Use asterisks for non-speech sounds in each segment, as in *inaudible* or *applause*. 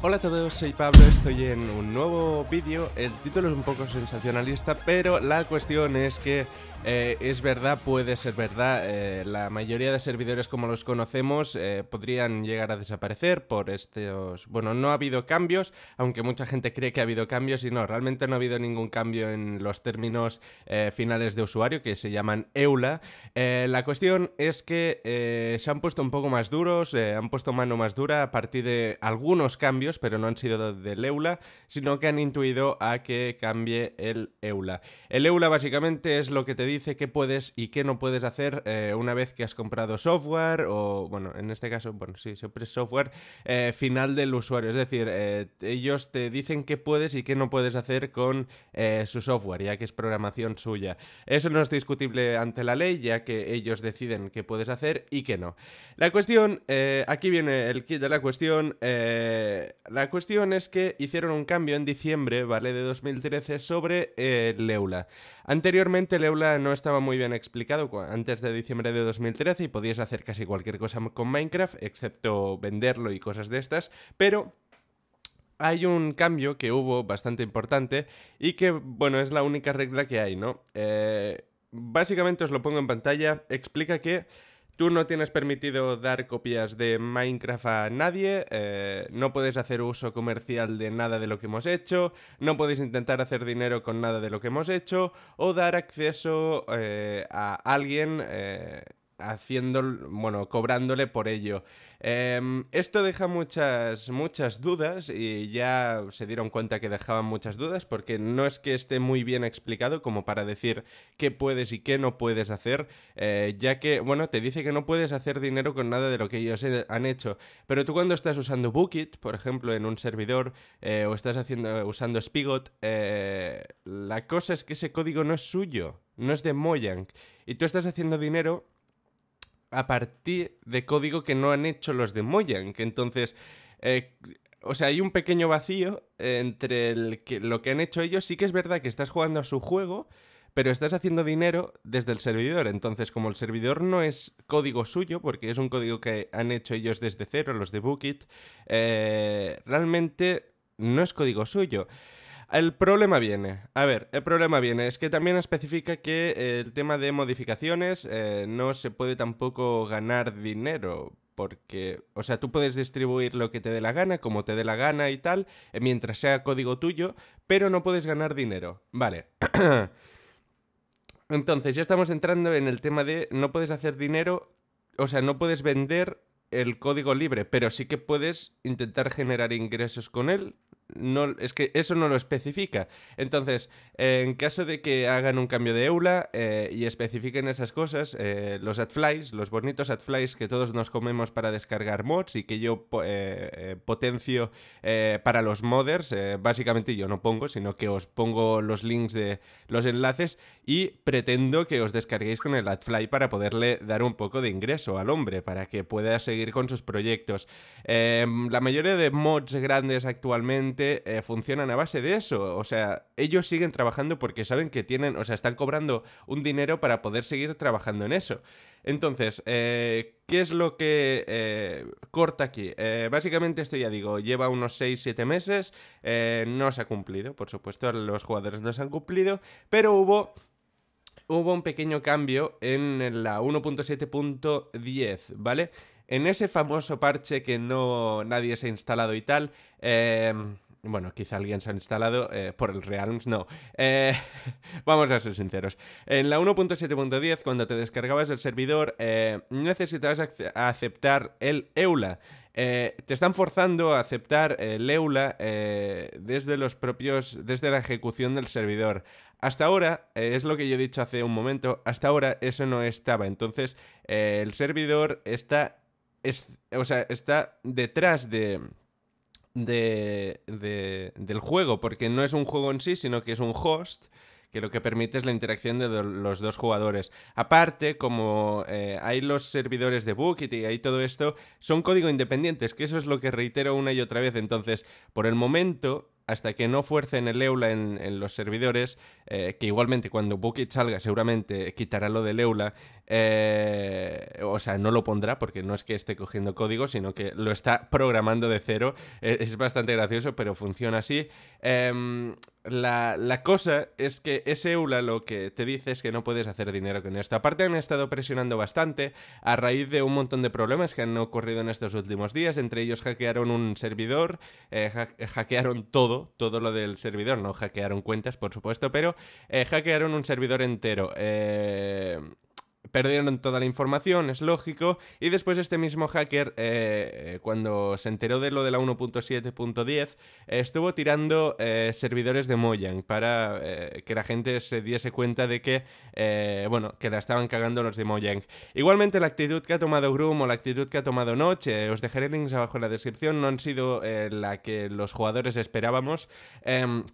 Hola a todos, soy Pablo, estoy en un nuevo vídeo. El título es un poco sensacionalista, pero la cuestión es que eh, es verdad, puede ser verdad. Eh, la mayoría de servidores como los conocemos eh, podrían llegar a desaparecer por estos... Bueno, no ha habido cambios, aunque mucha gente cree que ha habido cambios y no, realmente no ha habido ningún cambio en los términos finales de usuario que se llaman EULA. la cuestión es que se han puesto un poco más duros, han puesto mano más dura a partir de algunos cambios, pero no han sido del EULA, sino que han intuido a que cambie el EULA. El EULA básicamente es lo que te dice qué puedes y qué no puedes hacer eh, una vez que has comprado software o, bueno, en este caso, bueno, sí, siempre es software eh, final del usuario. Es decir, eh, ellos te dicen qué puedes y qué no puedes hacer con su software, ya que es programación suya. Eso no es discutible ante la ley, ya que ellos deciden qué puedes hacer y qué no. La cuestión, aquí viene el kit de la cuestión. la cuestión es que hicieron un cambio en diciembre, ¿vale? De 2013 sobre Leula. Anteriormente Leula no estaba muy bien explicado antes de diciembre de 2013 y podías hacer casi cualquier cosa con Minecraft, excepto venderlo y cosas de estas, pero hay un cambio que hubo bastante importante y que, bueno, es la única regla que hay, ¿no? Eh, básicamente os lo pongo en pantalla, explica que Tú no tienes permitido dar copias de Minecraft a nadie, eh, no puedes hacer uso comercial de nada de lo que hemos hecho, no puedes intentar hacer dinero con nada de lo que hemos hecho, o dar acceso eh, a alguien eh, haciendo, bueno, cobrándole por ello. Em, esto deja muchas, muchas dudas y ya se dieron cuenta que dejaban muchas dudas porque no es que esté muy bien explicado como para decir qué puedes y qué no puedes hacer, eh, ya que, bueno, te dice que no puedes hacer dinero con nada de lo que ellos han hecho, pero tú cuando estás usando Bookit, por ejemplo, en un servidor eh, o estás haciendo, usando Spigot, eh, la cosa es que ese código no es suyo, no es de Mojang y tú estás haciendo dinero a partir de código que no han hecho los de Mojang. Que entonces, eh, o sea, hay un pequeño vacío eh, entre el que, lo que han hecho ellos. Sí que es verdad que estás jugando a su juego, pero estás haciendo dinero desde el servidor. Entonces, como el servidor no es código suyo, porque es un código que han hecho ellos desde cero, los de Bookit, eh, realmente no es código suyo. El problema viene, a ver, el problema viene, es que también especifica que eh, el tema de modificaciones eh, no se puede tampoco ganar dinero, porque, o sea, tú puedes distribuir lo que te dé la gana, como te dé la gana y tal, eh, mientras sea código tuyo, pero no puedes ganar dinero. Vale. *clears throat* Entonces, ya estamos entrando en el tema de no puedes hacer dinero, o sea, no puedes vender el código libre, pero sí que puedes intentar generar ingresos con él no, es que eso no lo especifica. Entonces, eh, en caso de que hagan un cambio de EULA eh, y especifiquen esas cosas, eh, los adflies, los bonitos adflies que todos nos comemos para descargar mods y que yo potencio para los modders, básicamente yo no pongo, sino que os pongo los links de los enlaces y pretendo que os descarguéis con el adfly para poderle dar un poco de ingreso al hombre, para que pueda seguir con sus proyectos. Em, la mayoría de mods grandes actualmente eh, funcionan a base de eso. O sea, ellos siguen trabajando porque saben que tienen, o sea, están cobrando un dinero para poder seguir trabajando en eso. Entonces, eh, ¿qué es lo que eh, corta aquí? básicamente esto ya digo, lleva unos 6-7 meses, no se ha cumplido, por supuesto, los jugadores no se han cumplido, pero hubo hubo un pequeño cambio en la 1.7.10, ¿vale? En ese famoso parche que no nadie se ha instalado y tal, eh, bueno, quizá alguien se ha instalado eh, por el Realms, no. Eh, *laughs* vamos a ser sinceros. En la 1.7.10, cuando te descargabas el servidor, eh, necesitabas aceptar el EULA. te están forzando a aceptar el EULA desde los propios. desde la ejecución del servidor. Hasta ahora, es lo que yo he dicho hace un momento, hasta ahora eso no estaba. Entonces, el servidor está. o está detrás de de, del juego, porque no es un juego en sí, sino que es un host que lo que permite es la interacción de los dos jugadores. Aparte, como eh, hay los servidores de Bookit y hay todo esto, son código independientes, que eso es lo que reitero una y otra vez. Entonces, por el momento, hasta que no fuercen el EULA en, los servidores, eh, que igualmente cuando Bucket salga seguramente quitará lo del EULA, eh, o sea, no lo pondrá porque no es que esté cogiendo código, sino que lo está programando de cero. Eh, es, bastante gracioso, pero funciona así. Em, la, cosa es que ese EULA lo que te dice es que no puedes hacer dinero con esto. Aparte han estado presionando bastante a raíz de un montón de problemas que han ocurrido en estos últimos días. Entre ellos hackearon un servidor, eh, hackearon todo, todo lo del servidor. No hackearon cuentas, por supuesto, pero eh, hackearon un servidor entero. Eh Perdieron toda la información, es lógico, y después este mismo hacker, eh, eh, cuando se enteró de lo de la 1.7.10, estuvo tirando eh, servidores de Mojang para que la gente se diese cuenta de que, bueno, que la estaban cagando los de Mojang. Igualmente la actitud que ha tomado Groom o la actitud que ha tomado Noche, os dejaré links abajo en la descripción, no han sido la que los jugadores esperábamos. Em,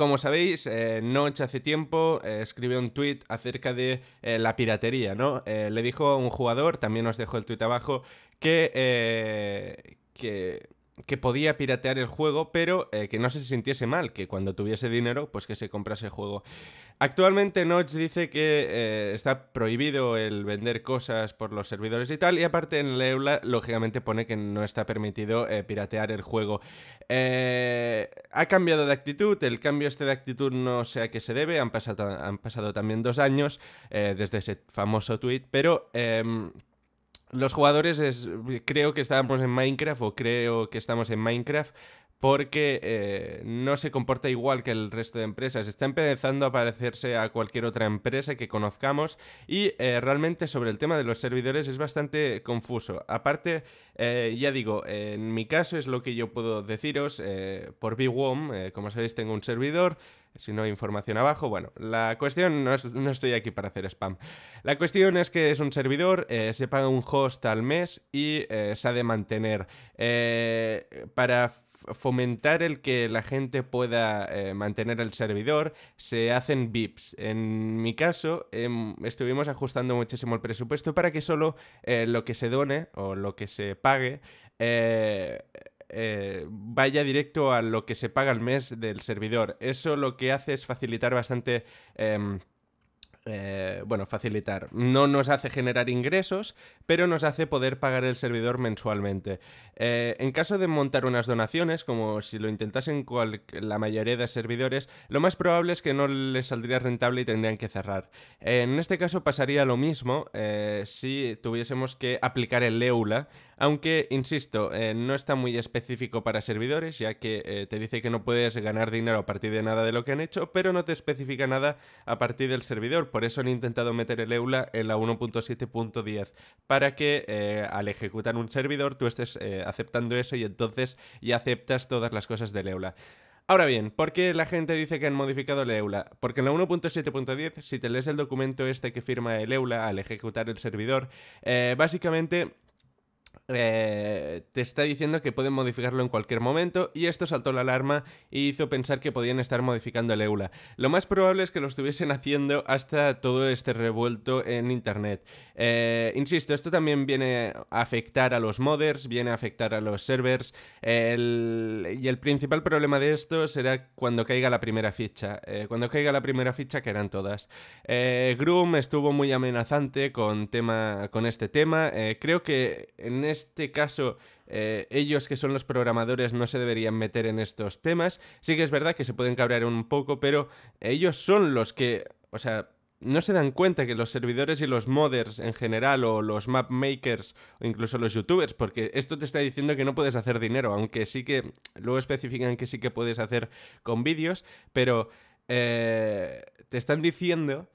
como sabéis, eh, Noche hace tiempo eh, escribió un tweet acerca de eh, la piratería, ¿no? le dijo a un jugador, también os dejo el tuit abajo, que, que que podía piratear el juego, pero eh, que no se sintiese mal, que cuando tuviese dinero, pues que se comprase el juego. Actualmente Notch dice que eh, está prohibido el vender cosas por los servidores y tal, y aparte en la EULA lógicamente pone que no está permitido eh, piratear el juego. ha cambiado de actitud, el cambio este de actitud no sé a qué se debe, han pasado, han pasado también dos años desde ese famoso tweet, pero... Em, los jugadores es, creo que estábamos en Minecraft o creo que estamos en Minecraft, porque eh, no se comporta igual que el resto de empresas. Está empezando a parecerse a cualquier otra empresa que conozcamos y eh, realmente sobre el tema de los servidores es bastante confuso. Aparte, eh, ya digo, en mi caso es lo que yo puedo deciros por BWOM, como sabéis tengo un servidor, si no hay información abajo. Bueno, la cuestión, no, estoy aquí para hacer spam. La cuestión es que es un servidor, se paga un host al mes y se ha de mantener. para fomentar el que la gente pueda eh, mantener el servidor, se hacen VIPs. En mi caso, em, estuvimos ajustando muchísimo el presupuesto para que solo eh, lo que se done o lo que se pague eh, vaya directo a lo que se paga al mes del servidor. Eso lo que hace es facilitar bastante em, eh, bueno, facilitar. No nos hace generar ingresos, pero nos hace poder pagar el servidor mensualmente. Eh, en caso de montar unas donaciones, como si lo intentasen la mayoría de servidores, lo más probable es que no les saldría rentable y tendrían que cerrar. en este caso pasaría lo mismo eh, si tuviésemos que aplicar el EULA aunque, insisto, eh, no está muy específico para servidores, ya que eh, te dice que no puedes ganar dinero a partir de nada de lo que han hecho, pero no te especifica nada a partir del servidor. Por eso han intentado meter el EULA en la 1.7.10, para que eh, al ejecutar un servidor tú estés aceptando eso y entonces ya aceptas todas las cosas del EULA. Ahora bien, ¿por qué la gente dice que han modificado el EULA? Porque en la 1.7.10, si te lees el documento este que firma el EULA al ejecutar el servidor, básicamente eh, te está diciendo que pueden modificarlo en cualquier momento y esto saltó la alarma y hizo pensar que podían estar modificando el EULA. Lo más probable es que lo estuviesen haciendo hasta todo este revuelto en Internet. Eh, insisto, esto también viene a afectar a los modders, viene a afectar a los servers y el principal problema de esto será cuando caiga la primera ficha. Eh, cuando caiga la primera ficha eran todas. Groom estuvo muy amenazante con, tema, con este tema. creo que en este caso eh, ellos que son los programadores no se deberían meter en estos temas. Sí que es verdad que se pueden cabrear un poco, pero ellos son los que, o sea, no se dan cuenta que los servidores y los modders en general, o los map makers, o incluso los youtubers, porque esto te está diciendo que no puedes hacer dinero, aunque sí que luego especifican que sí que puedes hacer con vídeos, pero eh, te están diciendo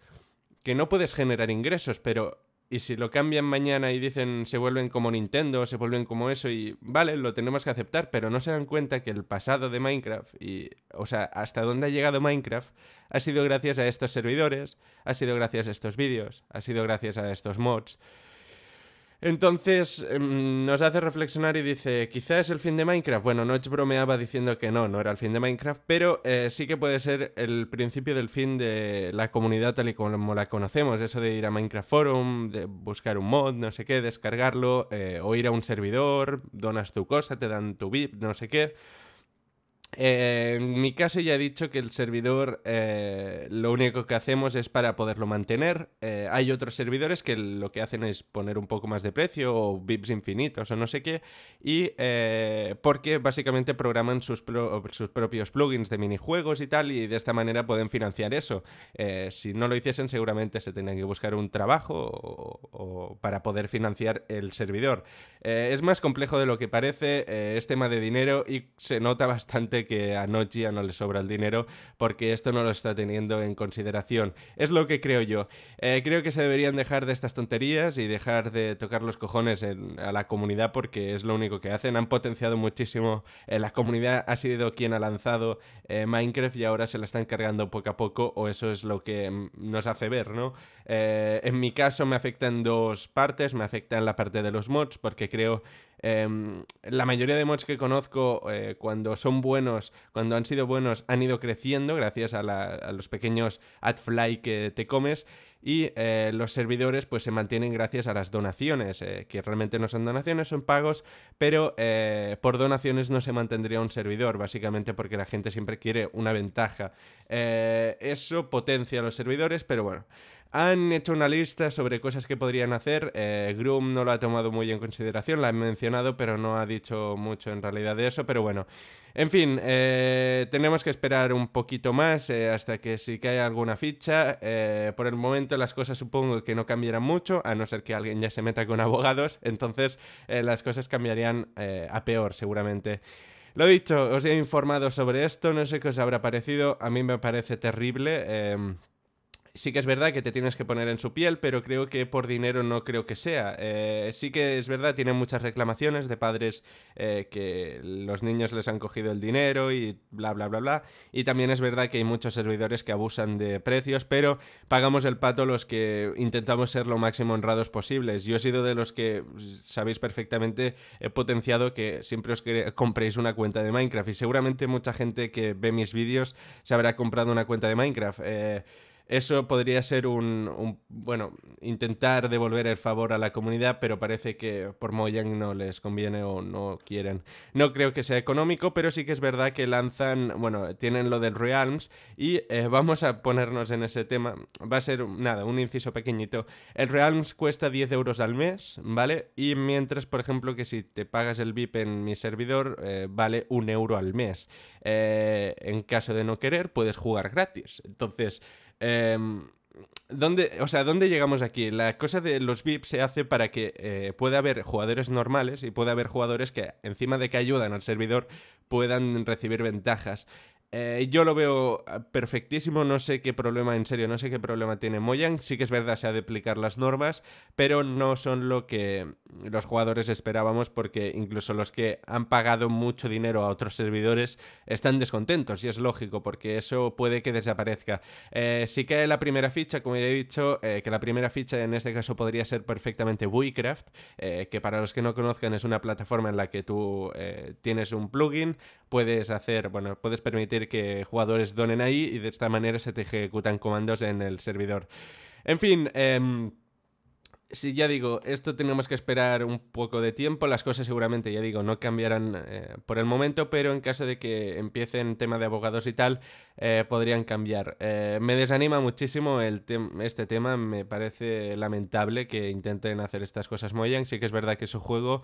que no puedes generar ingresos, pero y si lo cambian mañana y dicen se vuelven como Nintendo, se vuelven como eso y vale, lo tenemos que aceptar, pero no se dan cuenta que el pasado de Minecraft y, o sea, hasta dónde ha llegado Minecraft ha sido gracias a estos servidores, ha sido gracias a estos vídeos, ha sido gracias a estos mods. Entonces em, nos hace reflexionar y dice, quizá es el fin de Minecraft. Bueno, Notch bromeaba diciendo que no, no era el fin de Minecraft, pero eh, sí que puede ser el principio del fin de la comunidad tal y como la conocemos. Eso de ir a Minecraft Forum, de buscar un mod, no sé qué, descargarlo, eh, o ir a un servidor, donas tu cosa, te dan tu VIP, no sé qué. Eh, en mi caso ya he dicho que el servidor eh, lo único que hacemos es para poderlo mantener. Eh, hay otros servidores que lo que hacen es poner un poco más de precio o VIPs infinitos o no sé qué. Y porque básicamente programan sus, propios plugins de minijuegos y tal y de esta manera pueden financiar eso. si no lo hiciesen seguramente se tendrían que buscar un trabajo o, para poder financiar el servidor. es más complejo de lo que parece, es tema de dinero y se nota bastante que a ya no le sobra el dinero porque esto no lo está teniendo en consideración. Es lo que creo yo. Eh, creo que se deberían dejar de estas tonterías y dejar de tocar los cojones a la comunidad porque es lo único que hacen. Han potenciado muchísimo. Eh, la comunidad ha sido quien ha lanzado eh, Minecraft y ahora se la están cargando poco a poco o eso es lo que mm, nos hace ver, ¿no? en mi caso me afectan dos partes. Me afecta en la parte de los mods porque creo Em, la mayoría de mods que conozco, eh, cuando son buenos, cuando han sido buenos, han ido creciendo gracias a, los pequeños adfly que te comes. Y eh, los servidores pues se mantienen gracias a las donaciones, eh, que realmente no son donaciones, son pagos, pero por donaciones no se mantendría un servidor, básicamente porque la gente siempre quiere una ventaja. eso potencia a los servidores, pero bueno. Han hecho una lista sobre cosas que podrían hacer. Eh, Groom no lo ha tomado muy en consideración, la han mencionado, pero no ha dicho mucho en realidad de eso. Pero bueno, en fin, eh, tenemos que esperar un poquito más eh, hasta que sí que haya alguna ficha. por el momento las cosas supongo que no cambiarán mucho, a no ser que alguien ya se meta con abogados. *laughs* Entonces las cosas cambiarían a peor seguramente. Lo dicho, os he informado sobre esto, no sé qué os habrá parecido, a mí me parece terrible. Em, sí que es verdad que te tienes que poner en su piel, pero creo que por dinero no creo que sea. Eh, sí que es verdad, tienen muchas reclamaciones de padres eh, que los niños les han cogido el dinero y bla, bla, bla, bla. Y también es verdad que hay muchos servidores que abusan de precios, pero pagamos el pato los que intentamos ser lo máximo honrados posibles. Yo he sido de los que, sabéis perfectamente, he potenciado que siempre os compréis una cuenta de Minecraft y seguramente mucha gente que ve mis vídeos se habrá comprado una cuenta de Minecraft. Eh, eso podría ser un, bueno, intentar devolver el favor a la comunidad, pero parece que por Mojang no les conviene o no quieren. No creo que sea económico, pero sí que es verdad que lanzan, bueno, tienen lo del Realms y eh, vamos a ponernos en ese tema. Va a ser, nada, un inciso pequeñito. El Realms cuesta 10 euros al mes, ¿vale? Y mientras, por ejemplo, que si te pagas el VIP en mi servidor, eh, vale un euro al mes. Eh, en caso de no querer, puedes jugar gratis. Entonces... Em, ¿Dónde, o sea, ¿dónde llegamos aquí? La cosa de los VIP se hace para que eh, pueda haber jugadores normales y pueda haber jugadores que, encima de que ayudan al servidor, puedan recibir ventajas. Eh, yo lo veo ah, perfectísimo, no sé qué problema, en serio, no sé qué problema tiene Moyang. Sí que es verdad, se ha de aplicar las normas, pero no son lo que los jugadores esperábamos porque incluso los que han pagado mucho dinero a otros servidores están descontentos y es lógico porque eso puede que desaparezca. si eh, sí que la primera ficha, como ya he dicho, eh, que la primera ficha en este caso podría ser perfectamente Wicraft, que para los que no conozcan es una plataforma en la que tú tienes un plugin, puedes hacer, bueno, puedes permitir que jugadores donen ahí y de esta manera se te ejecutan comandos en el servidor. En fin, em, si ya digo, esto tenemos que esperar un poco de tiempo, las cosas seguramente, ya digo, no cambiarán eh, por el momento, pero en caso de que empiecen tema de abogados y tal, eh, podrían cambiar. Eh, me desanima muchísimo el este tema, me parece lamentable que intenten hacer estas cosas Mojang, sí que es verdad que su juego...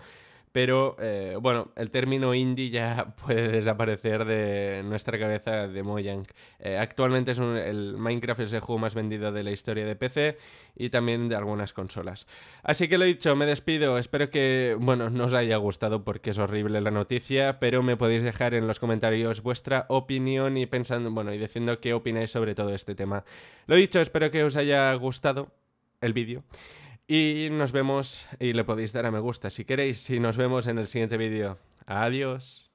Pero eh, bueno, el término indie ya *laughs* puede desaparecer de nuestra cabeza de Mojang. Eh, actualmente es el Minecraft es el juego más vendido de la historia de PC y también de algunas consolas. Así que lo dicho, me despido. Espero que bueno, no os haya gustado porque es horrible la noticia, pero me podéis dejar en los comentarios vuestra opinión y pensando, bueno, y diciendo qué opináis sobre todo este tema. Lo dicho, espero que os haya gustado el vídeo. Y nos vemos y le podéis dar a me gusta si queréis. Y nos vemos en el siguiente vídeo. Adiós.